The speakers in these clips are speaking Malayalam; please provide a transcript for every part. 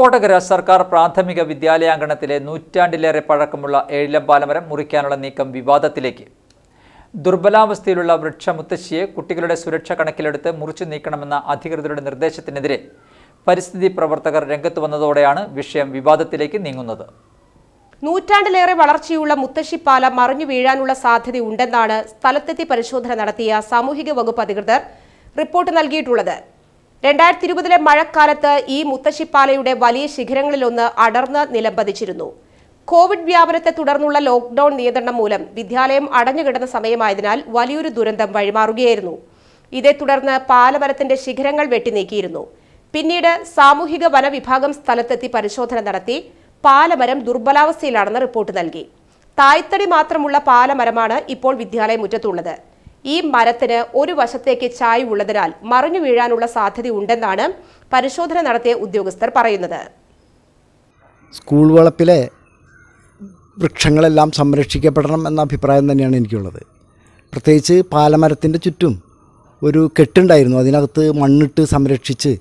കോട്ടകര സർക്കാർ പ്രാഥമിക വിദ്യാലയാങ്കണത്തിലെ നൂറ്റാണ്ടിലേറെ പഴക്കമുള്ള ഏഴിലമ്പാലമരം മുറിക്കാനുള്ള നീക്കം വിവാദത്തിലേക്ക് ദുർബലാവസ്ഥയിലുള്ള മുത്തശ്ശിയെ കുട്ടികളുടെ സുരക്ഷ കണക്കിലെടുത്ത് മുറിച്ചു നീക്കണമെന്ന അധികൃതരുടെ നിർദ്ദേശത്തിനെതിരെ പരിസ്ഥിതി പ്രവർത്തകർ രംഗത്ത് വന്നതോടെയാണ് വിഷയം വിവാദത്തിലേക്ക് നീങ്ങുന്നത് നൂറ്റാണ്ടിലേറെ വളർച്ചയുള്ള മുത്തശ്ശിപ്പാല മറിഞ്ഞു വീഴാനുള്ള സാധ്യതയുണ്ടെന്നാണ് സ്ഥലത്തെത്തി പരിശോധന നടത്തിയ സാമൂഹിക വകുപ്പ് അധികൃതർ റിപ്പോർട്ട് നൽകിയിട്ടുള്ളത് രണ്ടായിരത്തി ഇരുപതിലെ മഴക്കാലത്ത് ഈ മുത്തശ്ശിപ്പാലയുടെ വലിയ ശിഖരങ്ങളിലൊന്ന് അടർന്ന് നിലംപതിച്ചിരുന്നു കോവിഡ് വ്യാപനത്തെ തുടർന്നുള്ള ലോക്ഡൌൺ നിയന്ത്രണം മൂലം വിദ്യാലയം അടഞ്ഞുകിടന്ന സമയമായതിനാൽ വലിയൊരു ദുരന്തം വഴിമാറുകയായിരുന്നു ഇതേ തുടർന്ന് പാലമരത്തിന്റെ ശിഖരങ്ങൾ വെട്ടിനീക്കിയിരുന്നു പിന്നീട് സാമൂഹിക വനവിഭാഗം സ്ഥലത്തെത്തി പരിശോധന നടത്തി പാലമരം ദുർബലാവസ്ഥയിലാണെന്ന് റിപ്പോർട്ട് നൽകി തായ്ത്തടി മാത്രമുള്ള പാലമരമാണ് ഇപ്പോൾ വിദ്യാലയം മുറ്റത്തുള്ളത് ഈ മരത്തിന് ഒരു വശത്തേക്ക് ഉള്ളതിനാൽ മറിഞ്ഞു വീഴാനുള്ള സാധ്യത ഉണ്ടെന്നാണ് പരിശോധന നടത്തിയ ഉദ്യോഗസ്ഥർ പറയുന്നത് സ്കൂൾ വളപ്പിലെ വൃക്ഷങ്ങളെല്ലാം സംരക്ഷിക്കപ്പെടണം എന്ന അഭിപ്രായം തന്നെയാണ് എനിക്കുള്ളത് പ്രത്യേകിച്ച് പാലമരത്തിൻ്റെ ചുറ്റും ഒരു കെട്ടുണ്ടായിരുന്നു അതിനകത്ത് മണ്ണിട്ട് സംരക്ഷിച്ച്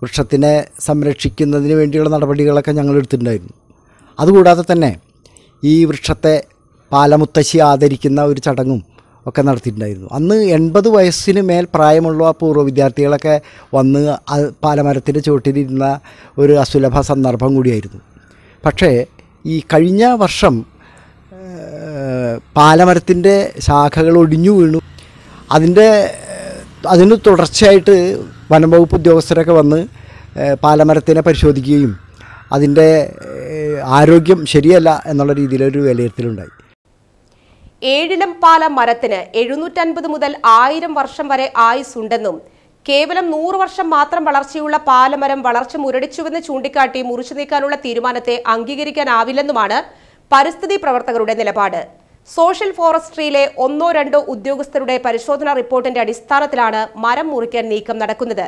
വൃക്ഷത്തിനെ സംരക്ഷിക്കുന്നതിന് വേണ്ടിയുള്ള നടപടികളൊക്കെ ഞങ്ങൾ എടുത്തിട്ടുണ്ടായിരുന്നു അതുകൂടാതെ തന്നെ ഈ വൃക്ഷത്തെ പാലമുത്തശ്ശി ആദരിക്കുന്ന ഒരു ചടങ്ങും ഒക്കെ നടത്തിയിട്ടുണ്ടായിരുന്നു അന്ന് എൺപത് വയസ്സിന് മേൽ പ്രായമുള്ള ആ പൂർവ്വ വിദ്യാർത്ഥികളൊക്കെ വന്ന് പാലമരത്തിൻ്റെ ചുവട്ടിലിരുന്ന ഒരു അസുലഭ സന്ദർഭം കൂടിയായിരുന്നു പക്ഷേ ഈ കഴിഞ്ഞ വർഷം പാലമരത്തിൻ്റെ ശാഖകൾ ഒടിഞ്ഞു വീണു അതിൻ്റെ അതിന് തുടർച്ചയായിട്ട് വനം വകുപ്പ് ഉദ്യോഗസ്ഥരൊക്കെ വന്ന് പാലമരത്തിനെ പരിശോധിക്കുകയും അതിൻ്റെ ആരോഗ്യം ശരിയല്ല എന്നുള്ള രീതിയിലൊരു വിലയിരുത്തലുണ്ടായി ഏഴിലം പാല മരത്തിന് എഴുന്നൂറ്റൻപത് മുതൽ ആയിരം വർഷം വരെ ആയുസുണ്ടെന്നും കേവലം നൂറു വർഷം മാത്രം വളർച്ചയുള്ള പാലമരം വളർച്ച മുരടിച്ചുവെന്ന് ചൂണ്ടിക്കാട്ടി മുറിച്ചു നീക്കാനുള്ള തീരുമാനത്തെ അംഗീകരിക്കാനാവില്ലെന്നുമാണ് പരിസ്ഥിതി പ്രവർത്തകരുടെ നിലപാട് സോഷ്യൽ ഫോറസ്ട്രിയിലെ ഒന്നോ രണ്ടോ ഉദ്യോഗസ്ഥരുടെ പരിശോധനാ റിപ്പോർട്ടിന്റെ അടിസ്ഥാനത്തിലാണ് മരം മുറിക്കാൻ നീക്കം നടക്കുന്നത്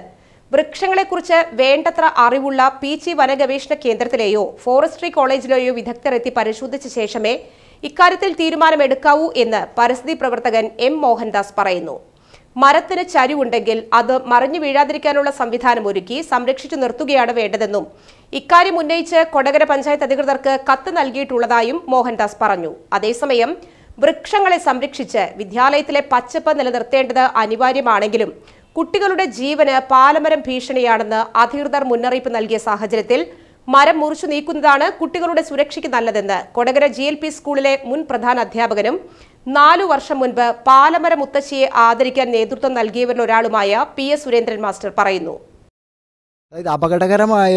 വൃക്ഷങ്ങളെക്കുറിച്ച് വേണ്ടത്ര അറിവുള്ള പി ചി വനഗവേഷണ കേന്ദ്രത്തിലെയോ ഫോറസ്ട്രി കോളേജിലെയോ വിദഗ്ധരെത്തി പരിശോധിച്ച ശേഷമേ ഇക്കാര്യത്തിൽ തീരുമാനമെടുക്കാവൂ എന്ന് പരിസ്ഥിതി പ്രവർത്തകൻ എം മോഹൻദാസ് പറയുന്നു മരത്തിന് ചരിവുണ്ടെങ്കിൽ അത് മറിഞ്ഞു വീഴാതിരിക്കാനുള്ള സംവിധാനം ഒരുക്കി സംരക്ഷിച്ചു നിർത്തുകയാണ് വേണ്ടതെന്നും ഇക്കാര്യം ഉന്നയിച്ച് കൊടകര പഞ്ചായത്ത് അധികൃതർക്ക് കത്ത് നൽകിയിട്ടുള്ളതായും മോഹൻദാസ് പറഞ്ഞു അതേസമയം വൃക്ഷങ്ങളെ സംരക്ഷിച്ച് വിദ്യാലയത്തിലെ പച്ചപ്പ് നിലനിർത്തേണ്ടത് അനിവാര്യമാണെങ്കിലും കുട്ടികളുടെ ജീവന് പാലമരം ഭീഷണിയാണെന്ന് അധികൃതർ മുന്നറിയിപ്പ് നൽകിയ സാഹചര്യത്തിൽ മരം മുറിച്ചു നീക്കുന്നതാണ് കുട്ടികളുടെ സുരക്ഷയ്ക്ക് നല്ലതെന്ന് കൊടകര ജി എൽ പി സ്കൂളിലെ മുൻ പ്രധാന അധ്യാപകനും നാലു വർഷം മുൻപ് പാലമര മുത്തശ്ശിയെ ആദരിക്കാൻ നേതൃത്വം നൽകിയവരിലൊരാളുമായ പി എസ് സുരേന്ദ്രൻ മാസ്റ്റർ പറയുന്നു അതായത് അപകടകരമായ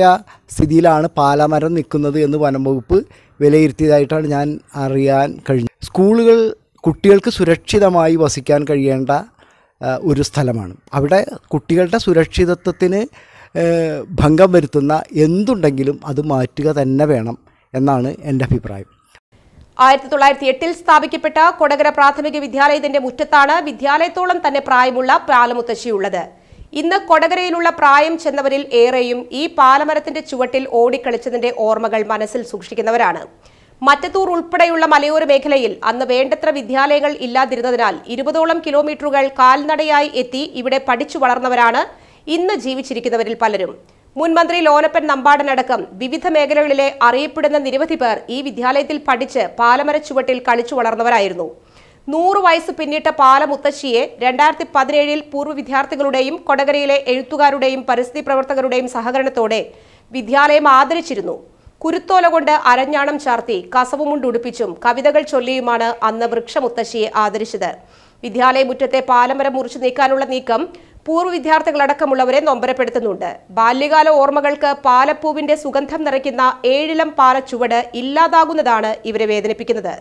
സ്ഥിതിയിലാണ് പാലമരം നിൽക്കുന്നത് എന്ന് വനം വകുപ്പ് വിലയിരുത്തിയതായിട്ടാണ് ഞാൻ അറിയാൻ കഴിഞ്ഞത് സ്കൂളുകൾ കുട്ടികൾക്ക് സുരക്ഷിതമായി വസിക്കാൻ കഴിയേണ്ട ഒരു സ്ഥലമാണ് അവിടെ കുട്ടികളുടെ സുരക്ഷിതത്വത്തിന് ഭംഗം വരുത്തുന്ന എന്തുണ്ടെങ്കിലും അത് മാറ്റുക തന്നെ വേണം എന്നാണ് എൻ്റെ അഭിപ്രായം ആയിരത്തി തൊള്ളായിരത്തി എട്ടിൽ സ്ഥാപിക്കപ്പെട്ട കൊടകര പ്രാഥമിക വിദ്യാലയത്തിന്റെ മുറ്റത്താണ് വിദ്യാലയത്തോളം തന്നെ പ്രായമുള്ള പാലമുത്തശ്ശിയുള്ളത് ഇന്ന് കൊടകരയിലുള്ള പ്രായം ചെന്നവരിൽ ഏറെയും ഈ പാലമരത്തിന്റെ ചുവട്ടിൽ ഓടിക്കളിച്ചതിന്റെ ഓർമ്മകൾ മനസ്സിൽ സൂക്ഷിക്കുന്നവരാണ് മറ്റത്തൂർ ഉൾപ്പെടെയുള്ള മലയോര മേഖലയിൽ അന്ന് വേണ്ടത്ര വിദ്യാലയങ്ങൾ ഇല്ലാതിരുന്നതിനാൽ ഇരുപതോളം കിലോമീറ്ററുകൾ കാൽനടയായി എത്തി ഇവിടെ പഠിച്ചു വളർന്നവരാണ് ഇന്ന് ജീവിച്ചിരിക്കുന്നവരിൽ പലരും മുൻമന്ത്രി ലോനപ്പൻ നമ്പാടനടക്കം വിവിധ മേഖലകളിലെ അറിയപ്പെടുന്ന നിരവധി പേർ ഈ വിദ്യാലയത്തിൽ പഠിച്ച് പാലമര ചുവട്ടിൽ കളിച്ചു വളർന്നവരായിരുന്നു നൂറ് വയസ്സ് പിന്നിട്ട പാലമുത്തശ്ശിയെ രണ്ടായിരത്തി പതിനേഴിൽ പൂർവ്വ വിദ്യാർത്ഥികളുടെയും കൊടകരയിലെ എഴുത്തുകാരുടെയും പരിസ്ഥിതി പ്രവർത്തകരുടെയും സഹകരണത്തോടെ വിദ്യാലയം ആദരിച്ചിരുന്നു കുരുത്തോല കൊണ്ട് അരഞ്ഞാണം ചാർത്തി ഉടുപ്പിച്ചും കവിതകൾ ചൊല്ലിയുമാണ് അന്ന് വൃക്ഷമുത്തശ്ശിയെ ആദരിച്ചത് വിദ്യാലയ മുറ്റത്തെ പാലമരം മുറിച്ചു നീക്കാനുള്ള നീക്കം പൂർവ്വ വിദ്യാർത്ഥികളടക്കമുള്ളവരെ നൊമ്പരപ്പെടുത്തുന്നുണ്ട് ബാല്യകാല ഓർമ്മകൾക്ക് പാലപ്പൂവിന്റെ സുഗന്ധം നിറയ്ക്കുന്ന ഏഴിലം പാലച്ചുവട് ഇല്ലാതാകുന്നതാണ് ഇവരെ വേദനിപ്പിക്കുന്നത്